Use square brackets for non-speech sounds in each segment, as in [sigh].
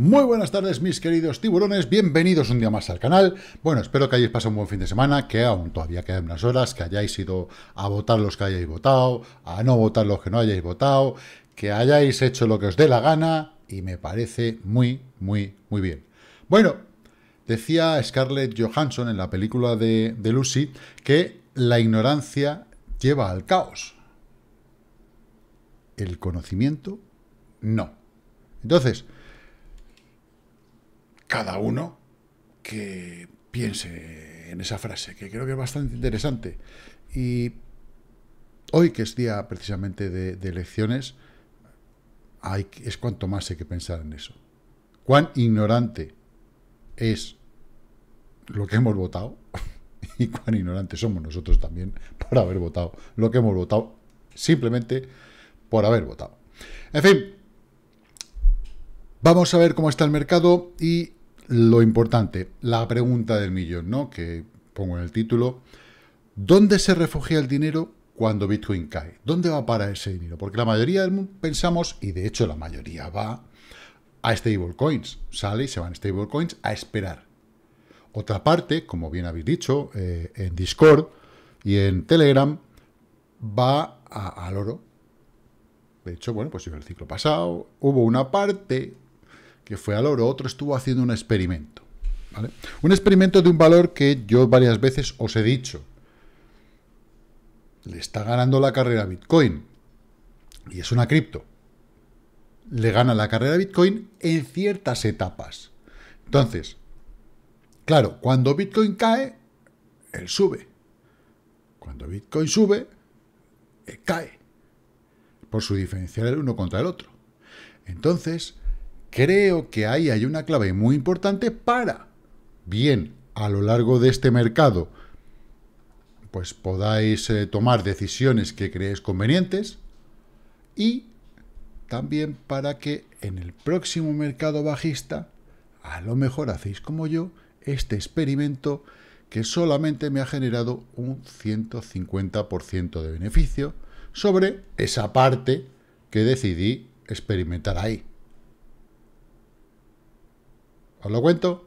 Muy buenas tardes mis queridos tiburones, bienvenidos un día más al canal. Bueno, espero que hayáis pasado un buen fin de semana, que aún todavía quedan unas horas, que hayáis ido a votar los que hayáis votado, a no votar los que no hayáis votado, que hayáis hecho lo que os dé la gana y me parece muy, muy, muy bien. Bueno, decía Scarlett Johansson en la película de, de Lucy que la ignorancia lleva al caos. El conocimiento, no. Entonces, cada uno que piense en esa frase, que creo que es bastante interesante. Y hoy, que es día precisamente de, elecciones, es cuanto más hay que pensar en eso. Cuán ignorante es lo que hemos votado [laughs] y cuán ignorantes somos nosotros también por haber votado lo que hemos votado, simplemente por haber votado. En fin, vamos a ver cómo está el mercado y lo importante, la pregunta del millón, ¿no? Que pongo en el título. ¿Dónde se refugia el dinero cuando Bitcoin cae? ¿Dónde va para ese dinero? Porque la mayoría del mundo pensamos, y de hecho la mayoría va a stablecoins. Sale y se van stablecoins a esperar. Otra parte, como bien habéis dicho, eh, en Discord y en Telegram, va al oro. De hecho, bueno, pues en el ciclo pasado hubo una parte que fue al oro, otro estuvo haciendo un experimento. Un experimento de un valor que yo varias veces os he dicho. Le está ganando la carrera Bitcoin. Y es una cripto. Le gana la carrera Bitcoin en ciertas etapas. Entonces, claro, cuando Bitcoin cae, él sube. Cuando Bitcoin sube, él cae. Por su diferencial el uno contra el otro. Entonces, creo que ahí hay una clave muy importante para, bien, a lo largo de este mercado, pues podáis eh, tomar decisiones que creéis convenientes y también para que en el próximo mercado bajista, a lo mejor hacéis como yo, este experimento que solamente me ha generado un 150% de beneficio sobre esa parte que decidí experimentar ahí. ¿Os lo cuento?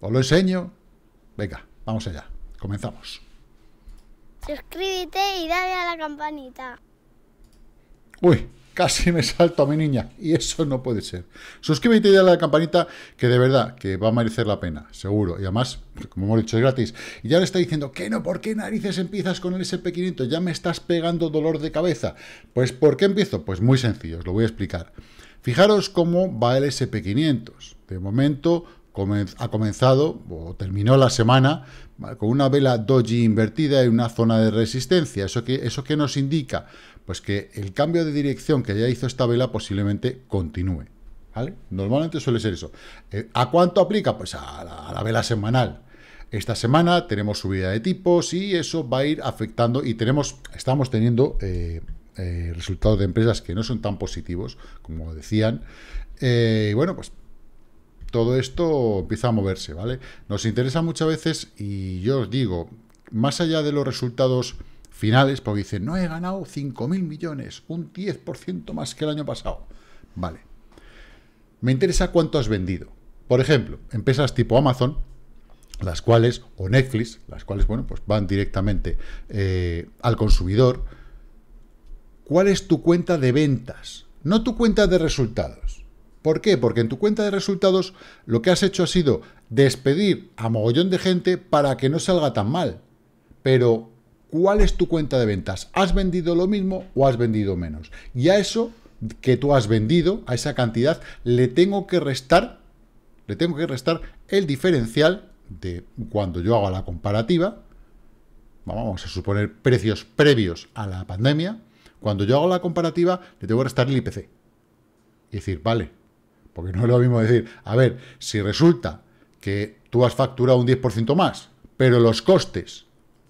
¿Os lo enseño? Venga, vamos allá. Comenzamos. Suscríbete y dale a la campanita. Uy, casi me salto a mi niña. Y eso no puede ser. Suscríbete y dale a la campanita, que de verdad, que va a merecer la pena, seguro. Y además, como hemos dicho, es gratis. Y ya le está diciendo, ¿qué no? ¿Por qué narices empiezas con el SP500? Ya me estás pegando dolor de cabeza. Pues, ¿por qué empiezo? Pues muy sencillo, os lo voy a explicar. Fijaros cómo va el SP500. De momento ha comenzado o terminó la semana con una vela doji invertida en una zona de resistencia. ¿Eso qué, ¿Eso que nos indica? Pues que el cambio de dirección que ya hizo esta vela posiblemente continúe. Normalmente suele ser eso. Eh, ¿A cuánto aplica? Pues a la, vela semanal. Esta semana tenemos subida de tipos y eso va a ir afectando y tenemos, estamos teniendo eh, eh, resultados de empresas que no son tan positivos como decían. y bueno, pues todo esto empieza a moverse, ¿vale? Nos interesa muchas veces, y yo os digo, más allá de los resultados finales, porque dicen, no he ganado 5.000 millones, un 10% más que el año pasado. Vale. Me interesa cuánto has vendido. Por ejemplo, empresas tipo Amazon, las cuales, o Netflix, las cuales, bueno, pues van directamente eh, al consumidor. ¿Cuál es tu cuenta de ventas? No tu cuenta de resultados. ¿Por qué? Porque en tu cuenta de resultados lo que has hecho ha sido despedir a mogollón de gente para que no salga tan mal. Pero, ¿cuál es tu cuenta de ventas? ¿Has vendido lo mismo o has vendido menos? Y a eso que tú has vendido, a esa cantidad, le tengo que restar, le tengo que restar el diferencial de cuando yo haga la comparativa, vamos a suponer precios previos a la pandemia, cuando yo hago la comparativa le tengo que restar el IPC. Y decir, vale, porque no es lo mismo decir, a ver, si resulta que tú has facturado un 10% más, pero los costes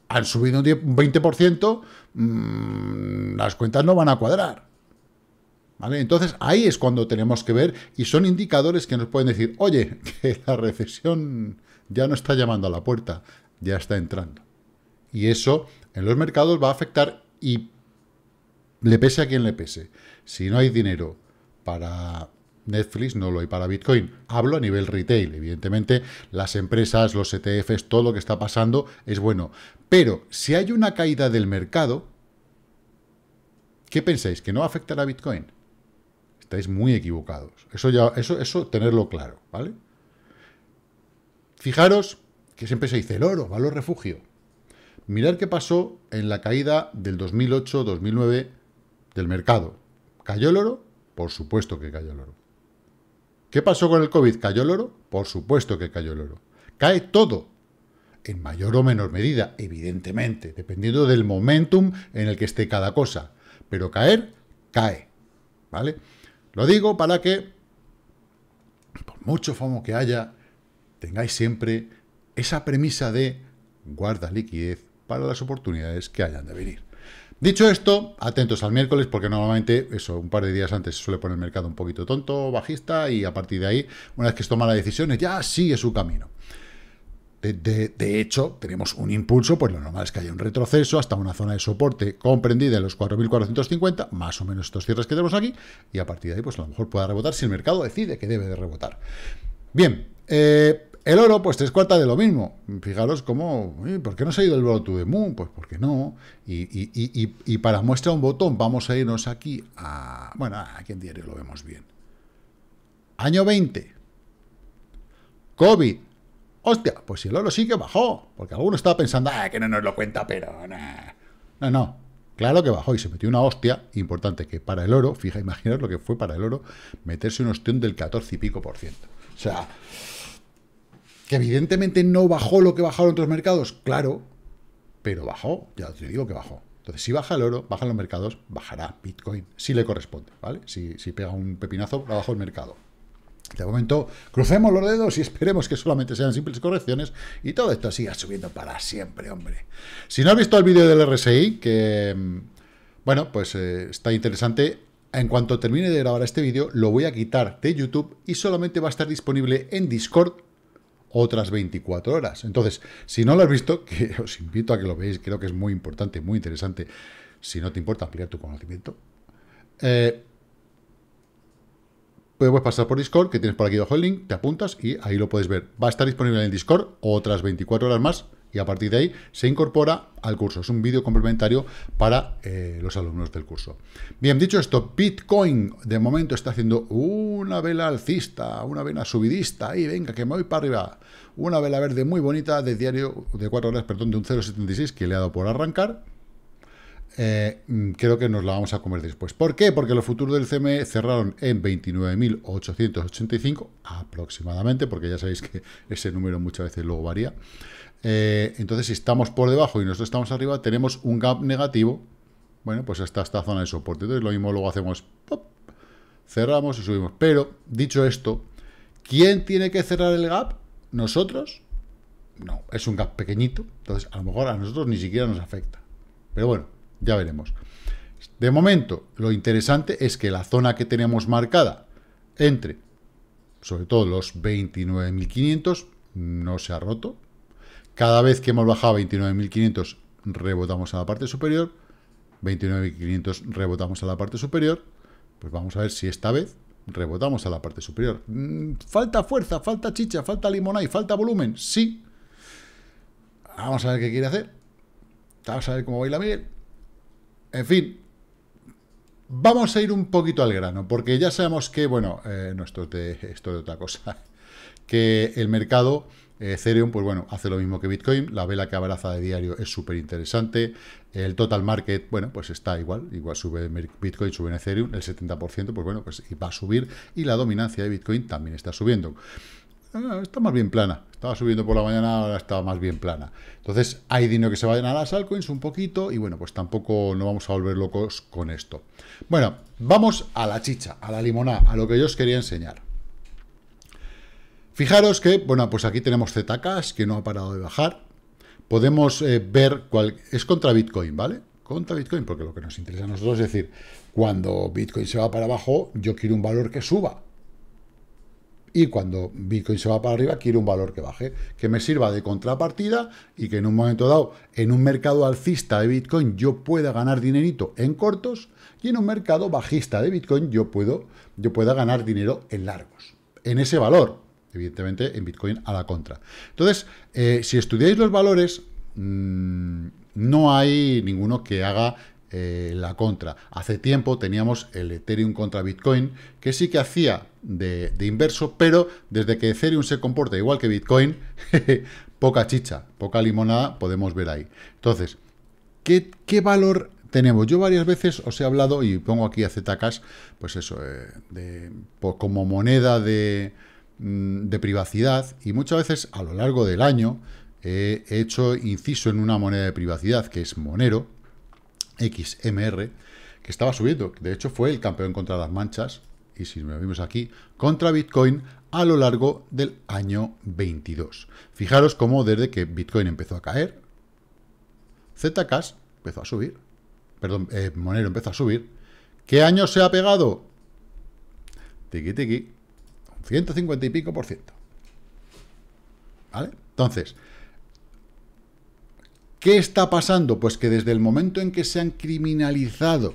han subido un 20%, mm, las cuentas no van a cuadrar. ¿Vale? Entonces ahí es cuando tenemos que ver y son indicadores que nos pueden decir, oye, [laughs] que la recesión ya no está llamando a la puerta, ya está entrando. Y eso en los mercados va a afectar y le pese a quien le pese. Si no hay dinero para Netflix no lo hay para Bitcoin. Hablo a nivel retail. Evidentemente, las empresas, los ETFs, todo lo que está pasando es bueno. Pero si hay una caída del mercado, ¿qué pensáis? ¿Que no afectará a Bitcoin? Estáis muy equivocados. Eso ya, eso, eso tenerlo claro, ¿vale? Fijaros que siempre se dice el oro, valor refugio. Mirad qué pasó en la caída del 2008-2009 del mercado. ¿Cayó el oro? Por supuesto que cayó el oro. ¿Qué pasó con el COVID? ¿Cayó el oro? Por supuesto que cayó el oro. Cae todo, en mayor o menor medida, evidentemente, dependiendo del momentum en el que esté cada cosa. Pero caer, cae. ¿Vale? Lo digo para que, por mucho FOMO que haya, tengáis siempre esa premisa de guarda liquidez para las oportunidades que hayan de venir. Dicho esto, atentos al miércoles, porque normalmente, eso, un par de días antes se suele poner el mercado un poquito tonto, bajista, y a partir de ahí, una vez que se toma la decisión, ya sigue su camino. De, hecho, tenemos un impulso, pues lo normal es que haya un retroceso hasta una zona de soporte comprendida en los 4.450, más o menos estos cierres que tenemos aquí, y a partir de ahí, pues a lo mejor pueda rebotar si el mercado decide que debe de rebotar. Bien, eh, el oro, pues tres cuartas de lo mismo. Fijaros cómo, ¿por qué no se ha ido el voto de moon? Pues porque no. Y, para muestra un botón, vamos a irnos aquí a... Bueno, aquí en diario lo vemos bien. Año 20. COVID. Hostia, pues si el oro sí que bajó. Porque alguno estaba pensando, ah, que no nos lo cuenta, pero... No, no. Claro que bajó y se metió una hostia importante que para el oro, fija, imaginaos lo que fue para el oro meterse una ostión del 14 y pico por ciento. O sea... Que evidentemente no bajó lo que bajaron otros mercados, claro, pero bajó, ya te digo que bajó. Entonces, si baja el oro, bajan los mercados, bajará Bitcoin, si le corresponde, ¿vale? Si, pega un pepinazo, bajó el mercado. De momento, crucemos los dedos y [laughs] esperemos que solamente sean simples correcciones y todo esto siga subiendo para siempre, hombre. Si no has visto el vídeo del RSI, que, mm, bueno, pues eh, está interesante, en cuanto termine de grabar este vídeo, lo voy a quitar de YouTube y solamente va a estar disponible en Discord otras 24 horas. Entonces, si no lo has visto, que [laughs] os invito a que lo veáis, creo que es muy importante, muy interesante, si no te importa ampliar tu conocimiento. Eh, puedes pasar por Discord, que tienes por aquí abajo el link, te apuntas y ahí lo puedes ver. Va a estar disponible en el Discord otras 24 horas más y a partir de ahí se incorpora al curso. Es un vídeo complementario para eh, los alumnos del curso. Bien, dicho esto, Bitcoin de momento está haciendo una vela alcista, una vela subidista, y venga, que me voy para arriba. Una vela verde muy bonita de diario de 4 horas, perdón, de un 0,76 que le ha dado por arrancar. Eh, mm, creo que nos la vamos a comer después. ¿Por qué? Porque los futuros del CME cerraron en 29.885 aproximadamente, porque ya sabéis que [laughs] ese número muchas veces luego varía. Eh, entonces, si estamos por debajo y nosotros estamos arriba, tenemos un gap negativo. Bueno, pues está esta zona de soporte. Entonces, lo mismo luego hacemos... cerramos y subimos. Pero, dicho esto, ¿quién tiene que cerrar el gap? ¿Nosotros? No, es un gap pequeñito. Entonces, a lo mejor a nosotros ni siquiera nos afecta. Pero bueno, ya veremos. De momento, lo interesante es que la zona que tenemos marcada entre, sobre todo los 29.500, no se ha roto, cada vez que hemos bajado 29.500 rebotamos a la parte superior, 29.500 rebotamos a la parte superior, pues vamos a ver si esta vez rebotamos a la parte superior. Mm, ¿Falta fuerza, falta chicha, falta limonada y falta volumen? Sí. Vamos a ver qué quiere hacer. Vamos a ver cómo baila Miguel. En fin, vamos a ir un poquito al grano, porque ya sabemos que, bueno, eh, esto de, esto de otra cosa, [laughs] que el mercado eh, Ethereum, pues bueno, hace lo mismo que Bitcoin, la vela que abraza de diario es súper interesante, el total market, bueno, pues está igual, igual sube Bitcoin, sube en Ethereum, el 70%, pues bueno, pues va a subir, y la dominancia de Bitcoin también está subiendo. Ah, está más bien plana, estaba subiendo por la mañana, ahora está más bien plana. Entonces, hay dinero que se vayan a las altcoins un poquito, y bueno, pues tampoco no vamos a volver locos con esto. Bueno, vamos a la chicha, a la limonada, a lo que yo os quería enseñar. Fijaros que, bueno, pues aquí tenemos ZK, que no ha parado de bajar. Podemos eh, ver cuál... Es contra Bitcoin, ¿vale? Contra Bitcoin, porque lo que nos interesa a nosotros es decir, cuando Bitcoin se va para abajo, yo quiero un valor que suba. Y cuando Bitcoin se va para arriba, quiero un valor que baje, que me sirva de contrapartida y que en un momento dado, en un mercado alcista de Bitcoin, yo pueda ganar dinerito en cortos y en un mercado bajista de Bitcoin, yo, puedo, yo pueda ganar dinero en largos, en ese valor. Evidentemente, en Bitcoin a la contra. Entonces, eh, si estudiáis los valores, mm, no hay ninguno que haga eh, la contra. Hace tiempo teníamos el Ethereum contra Bitcoin, que sí que hacía de, inverso, pero desde que Ethereum se comporta igual que Bitcoin, [laughs] poca chicha, poca limonada podemos ver ahí. Entonces, ¿qué, valor tenemos? Yo varias veces os he hablado, y pongo aquí a Zcash, pues eso, eh, pues como moneda de Mm, de privacidad y muchas veces a lo largo del año he hecho inciso en una moneda de privacidad que es Monero, XMR, que estaba subiendo. De hecho fue el campeón contra las manchas, y si lo vimos aquí, contra Bitcoin a lo largo del año 22. Fijaros cómo desde que Bitcoin empezó a caer, Zcash empezó a subir. Perdón, eh, Monero empezó a subir. ¿Qué año se ha pegado? Tiki tiki. 150 y pico por ciento. ¿Vale? Entonces, ¿qué está pasando? Pues que desde el momento en que se han criminalizado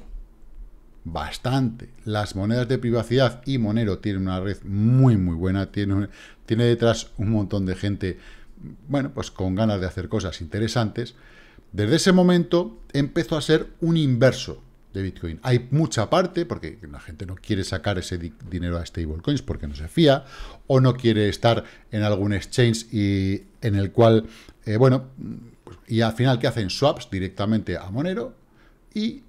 bastante las monedas de privacidad y Monero tiene una red muy, muy buena, tiene, tiene detrás un montón de gente, bueno, pues con ganas de hacer cosas interesantes, desde ese momento empezó a ser un inverso Bitcoin. Hay mucha parte, porque la gente no quiere sacar ese dinero a stablecoins porque no se fía, o no quiere estar en algún exchange y en el cual, eh, bueno, pues, y al final que hacen swaps directamente a Monero. Y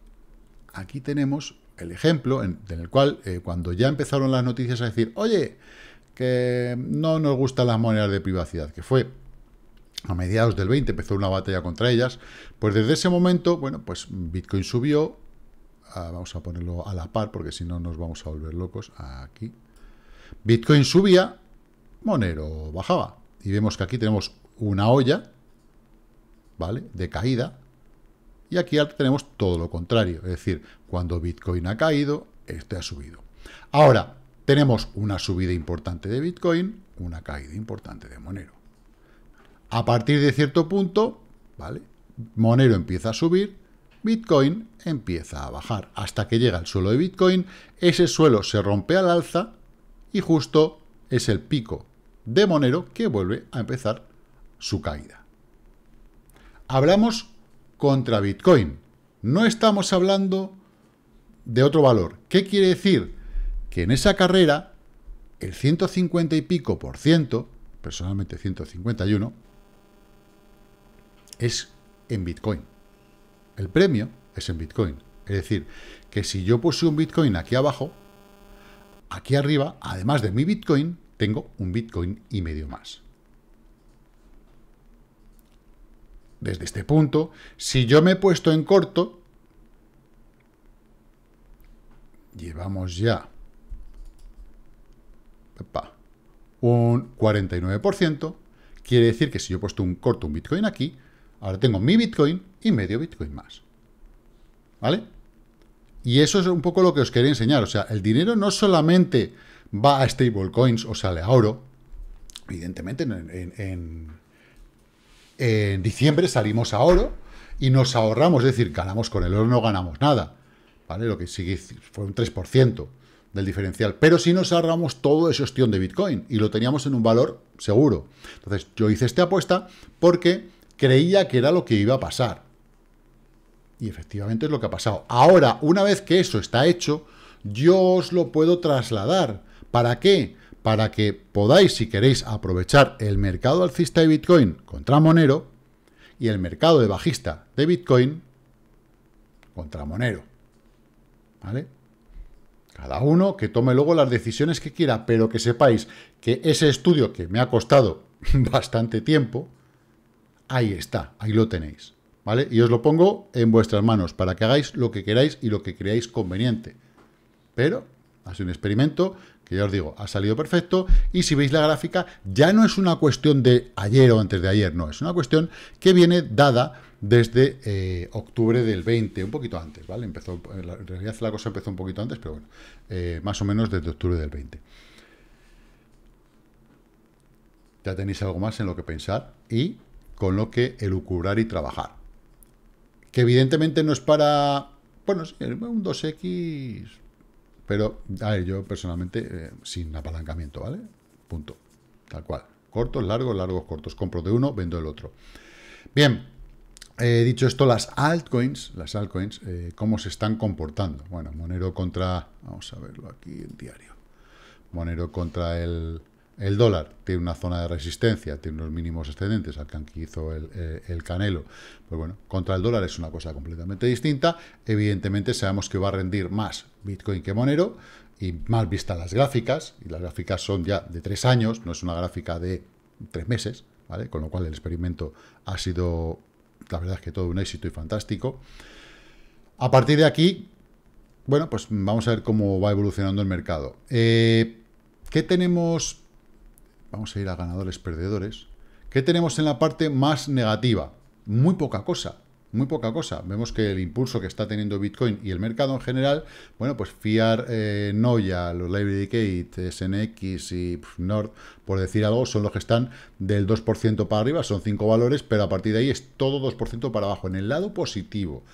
aquí tenemos el ejemplo en, el cual eh, cuando ya empezaron las noticias a decir, oye, que no nos gustan las monedas de privacidad, que fue a mediados del 20 empezó una batalla contra ellas, pues desde ese momento, bueno, pues Bitcoin subió, vamos a ponerlo a la par, porque si no nos vamos a volver locos. Aquí. Bitcoin subía, Monero bajaba. Y vemos que aquí tenemos una olla, ¿vale? De caída. Y aquí tenemos todo lo contrario. Es decir, cuando Bitcoin ha caído, este ha subido. Ahora, tenemos una subida importante de Bitcoin, una caída importante de Monero. A partir de cierto punto, ¿vale? Monero empieza a subir, Bitcoin empieza a bajar hasta que llega al suelo de Bitcoin, ese suelo se rompe al alza y justo es el pico de Monero que vuelve a empezar su caída. Hablamos contra Bitcoin, no estamos hablando de otro valor. ¿Qué quiere decir? Que en esa carrera el 150 y pico por ciento, personalmente 151, es en Bitcoin. El premio es en Bitcoin. Es decir, que si yo puse un Bitcoin aquí abajo, aquí arriba, además de mi Bitcoin, tengo un Bitcoin y medio más. Desde este punto, si yo me he puesto en corto, llevamos ya un 49%, quiere decir que si yo he puesto un corto un Bitcoin aquí, Ahora tengo mi Bitcoin y medio Bitcoin más. ¿Vale? Y eso es un poco lo que os quería enseñar. O sea, el dinero no solamente va a stablecoins o sale a oro. Evidentemente, en, en, diciembre salimos a oro y nos ahorramos. Es decir, ganamos con el oro, no ganamos nada. ¿Vale? Lo que sigue fue un 3% del diferencial. Pero si sí nos ahorramos todo ese ostión de Bitcoin y lo teníamos en un valor seguro. Entonces, yo hice esta apuesta porque creía que era lo que iba a pasar. Y efectivamente es lo que ha pasado. Ahora, una vez que eso está hecho, yo os lo puedo trasladar. ¿Para qué? Para que podáis, si queréis, aprovechar el mercado alcista de Bitcoin contra Monero y el mercado de bajista de Bitcoin contra Monero. ¿Vale? Cada uno que tome luego las decisiones que quiera, pero que sepáis que ese estudio que me ha costado [laughs] bastante tiempo, Ahí está, ahí lo tenéis. ¿Vale? Y os lo pongo en vuestras manos para que hagáis lo que queráis y lo que creáis conveniente. Pero ha sido un experimento que ya os digo, ha salido perfecto. Y si veis la gráfica, ya no es una cuestión de ayer o antes de ayer, no, es una cuestión que viene dada desde eh, octubre del 20, un poquito antes, ¿vale? Empezó, en realidad la cosa empezó un poquito antes, pero bueno, eh, más o menos desde octubre del 20. Ya tenéis algo más en lo que pensar y con lo que elucubrar y trabajar. Que evidentemente no es para... Bueno, es un 2X... Pero, a ver, yo personalmente, eh, sin apalancamiento, ¿vale? Punto. Tal cual. Cortos, largos, largos, cortos. Compro de uno, vendo el otro. Bien, He dicho esto, las altcoins, las altcoins, eh, ¿cómo se están comportando? Bueno, Monero contra... Vamos a verlo aquí en diario. Monero contra el el dólar tiene una zona de resistencia, tiene unos mínimos excedentes al que hizo eh, el, canelo. Pues bueno, contra el dólar es una cosa completamente distinta. Evidentemente sabemos que va a rendir más Bitcoin que Monero y mal vistas las gráficas. Y las gráficas son ya de tres años, no es una gráfica de tres meses, ¿vale? Con lo cual el experimento ha sido, la verdad es que todo un éxito y fantástico. A partir de aquí, bueno, pues vamos a ver cómo va evolucionando el mercado. Eh, ¿Qué tenemos Vamos a ir a ganadores, perdedores. ¿Qué tenemos en la parte más negativa? Muy poca cosa, muy poca cosa. Vemos que el impulso que está teniendo Bitcoin y el mercado en general, bueno, pues fiar eh, Noya, los Decade, SNX y Nord, por decir algo, son los que están del 2% para arriba, son cinco valores, pero a partir de ahí es todo 2% para abajo, en el lado positivo.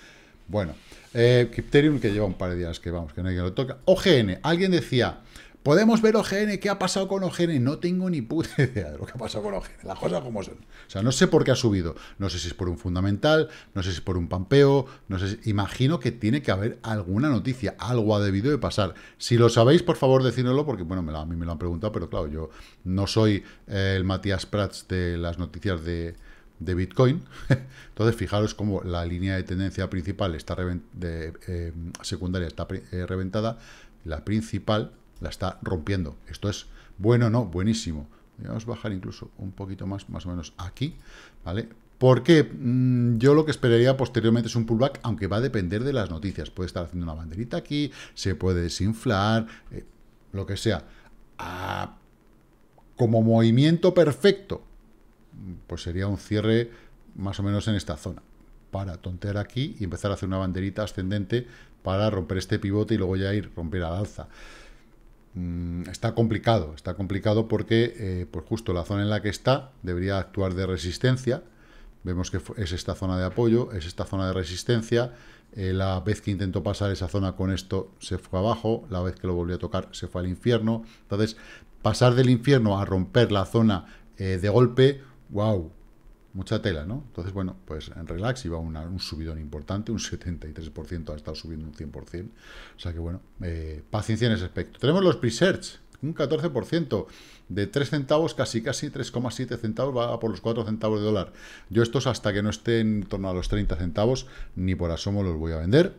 Bueno, eh, que lleva un par de días que vamos, que no hay que lo toca. OGN, alguien decía, ¿Podemos ver OGN? ¿Qué ha pasado con OGN? No tengo ni puta [laughs] idea de lo que ha pasado con OGN. Las cosas como son. O sea, no sé por qué ha subido. No sé si es por un fundamental, no sé si es por un pampeo, no sé Imagino que tiene que haber alguna noticia. Algo ha debido de pasar. Si lo sabéis, por favor, decídnoslo, porque, bueno, a mí me lo han preguntado, pero claro, yo no soy eh, el Matías Prats de las noticias de, Bitcoin. [laughs] Entonces, fijaros cómo la línea de tendencia principal está eh, secundaria está eh, reventada, la principal la está rompiendo. Esto es bueno, no, buenísimo. Vamos a bajar incluso un poquito más, más o menos aquí, ¿vale? Porque mm, yo lo que esperaría posteriormente es un pullback, aunque va a depender de las noticias. Puede estar haciendo una banderita aquí, se puede desinflar, eh, lo que sea. Ah, como movimiento perfecto, pues sería un cierre más o menos en esta zona. Para tontear aquí y empezar a hacer una banderita ascendente para romper este pivote y luego ya ir romper al alza. Mm, está complicado, está complicado porque eh, pues justo la zona en la que está debería actuar de resistencia, vemos que es esta zona de apoyo, es esta zona de resistencia, eh, la vez que intentó pasar esa zona con esto se fue abajo, la vez que lo volvió a tocar se fue al infierno, entonces pasar del infierno a romper la zona eh, de golpe, wow, mucha tela, ¿no? Entonces, bueno, pues en relax iba un subidón importante, un 73%, ha estado subiendo un 100%. O sea que, bueno, eh, paciencia en ese aspecto. Tenemos los pre un 14%, de 3 centavos, casi casi 3,7 centavos, va por los 4 centavos de dólar. Yo estos hasta que no estén en torno a los 30 centavos, ni por asomo los voy a vender.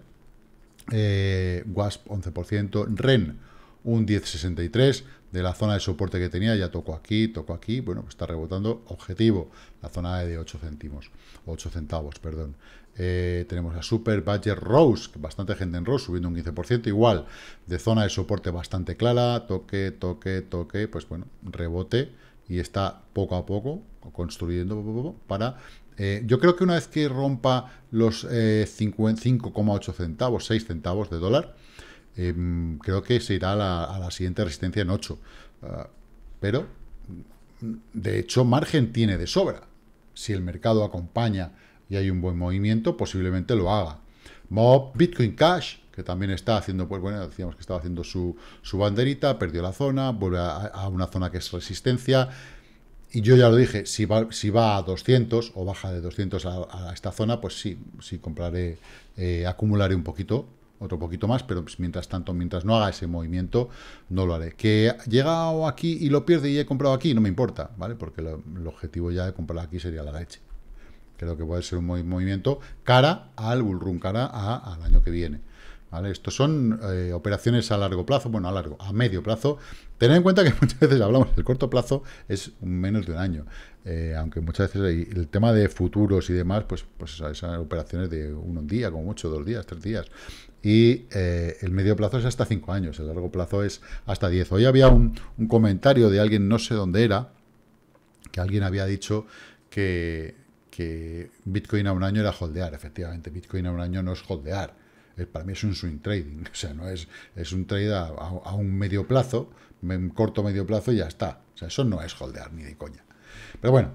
Eh, WASP 11%, REN un 10.63 de la zona de soporte que tenía, ya tocó aquí, tocó aquí, bueno, pues está rebotando objetivo, la zona e de 8 céntimos, 8 centavos, perdón. Eh, tenemos a Super Badger Rose, bastante gente en Rose, subiendo un 15%, igual, de zona de soporte bastante clara, toque, toque, toque, pues bueno, rebote, y está poco a poco construyendo para... Eh, yo creo que una vez que rompa los 5,8 eh, centavos, 6 centavos de dólar, Em, creo que se irá a la, siguiente resistencia en 8. Ah, pero, de hecho, margen tiene de sobra. Si el mercado acompaña y hay un buen movimiento, posiblemente lo haga. Mob, Bitcoin Cash, que también está haciendo, pues bueno, decíamos que estaba haciendo su, banderita, perdió la zona, vuelve a, una zona que es resistencia. Y yo ya lo dije, si va, a 200 o baja de 200 a, esta zona, pues sí, sí compraré, eh, acumularé un poquito, otro poquito más, pero pues, mientras tanto, mientras no haga ese movimiento, no lo haré. Que llega aquí y lo pierde y he comprado aquí, no me importa, ¿vale? Porque el objetivo ya de comprar aquí sería la leche. Creo que puede ser un movimiento cara al bullrun, cara al año que viene. Estos son eh, operaciones a largo plazo, bueno, a largo, a medio plazo. Tened en cuenta que [laughs] muchas veces hablamos del corto plazo, es menos de un año. Eh, aunque muchas veces el tema de futuros y demás, pues, pues operaciones de un día, como mucho, dos días, tres días. Y eh, el medio plazo es hasta cinco años, el largo plazo es hasta diez. Hoy había un, comentario de alguien, no sé dónde era, que alguien había dicho que, que Bitcoin a un año era holdear. Efectivamente, Bitcoin a un año no es holdear eh, para mí es un swing trading, [laughs] o sea, no es, es un trade a, a, un medio plazo, un corto medio plazo y ya está. O sea, eso no es holdear ni de coña. Pero bueno,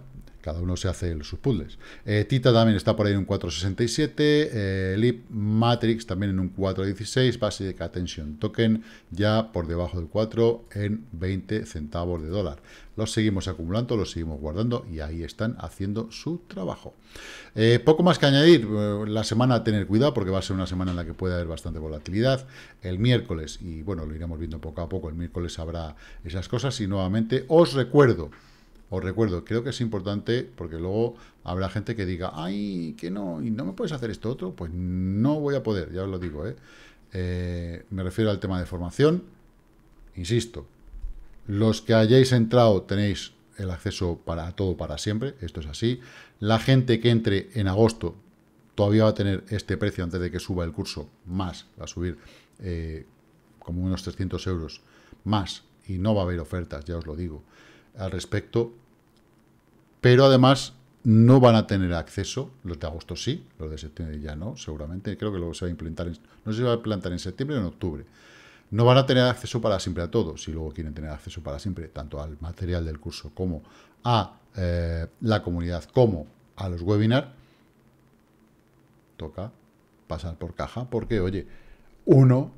cada uno se hace sus puzzles. Eh, Tita también está por ahí en un 467. Eh, Lip Matrix también en un 416. Basic Attention Token ya por debajo del 4 en 20 centavos de dólar. Los seguimos acumulando, los seguimos guardando y ahí están haciendo su trabajo. Eh, poco más que añadir, la semana a tener cuidado porque va a ser una semana en la que puede haber bastante volatilidad. El miércoles, y bueno, lo iremos viendo poco a poco, el miércoles habrá esas cosas y nuevamente os recuerdo os recuerdo, creo que es importante porque luego habrá gente que diga, ay, que no, y no me puedes hacer esto otro, pues no voy a poder, ya os lo digo, ¿eh? Eh, me refiero al tema de formación, insisto, los que hayáis entrado tenéis el acceso para todo para siempre, esto es así, la gente que entre en agosto todavía va a tener este precio antes de que suba el curso, más, va a subir eh, como unos 300 euros, más, y no va a haber ofertas, ya os lo digo al respecto, pero además no van a tener acceso, los de agosto sí, los de septiembre ya no, seguramente, creo que luego se va a implementar, no se va a implantar en septiembre o en octubre, no van a tener acceso para siempre a todos, si luego quieren tener acceso para siempre, tanto al material del curso como a eh, la comunidad, como a los webinars, toca pasar por caja, porque, oye, uno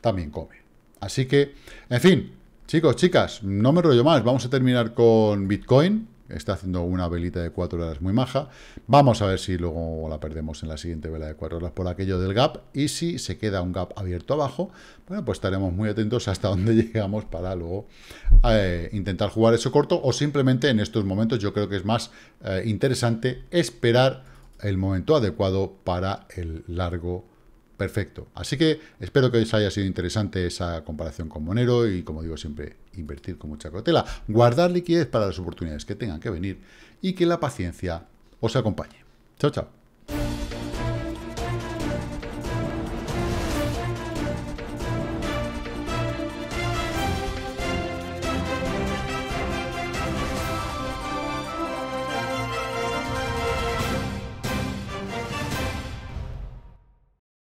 también come. Así que, en fin, Chicos, chicas, no me rollo más. Vamos a terminar con Bitcoin. Está haciendo una velita de cuatro horas muy maja. Vamos a ver si luego la perdemos en la siguiente vela de cuatro horas por aquello del gap. Y si se queda un gap abierto abajo, bueno, pues estaremos muy atentos hasta [laughs] dónde llegamos para luego eh, intentar jugar eso corto. O simplemente en estos momentos yo creo que es más eh, interesante esperar el momento adecuado para el largo Perfecto. Así que espero que os haya sido interesante esa comparación con Monero y, como digo siempre, invertir con mucha cautela, guardar liquidez para las oportunidades que tengan que venir y que la paciencia os acompañe. Chao, chao.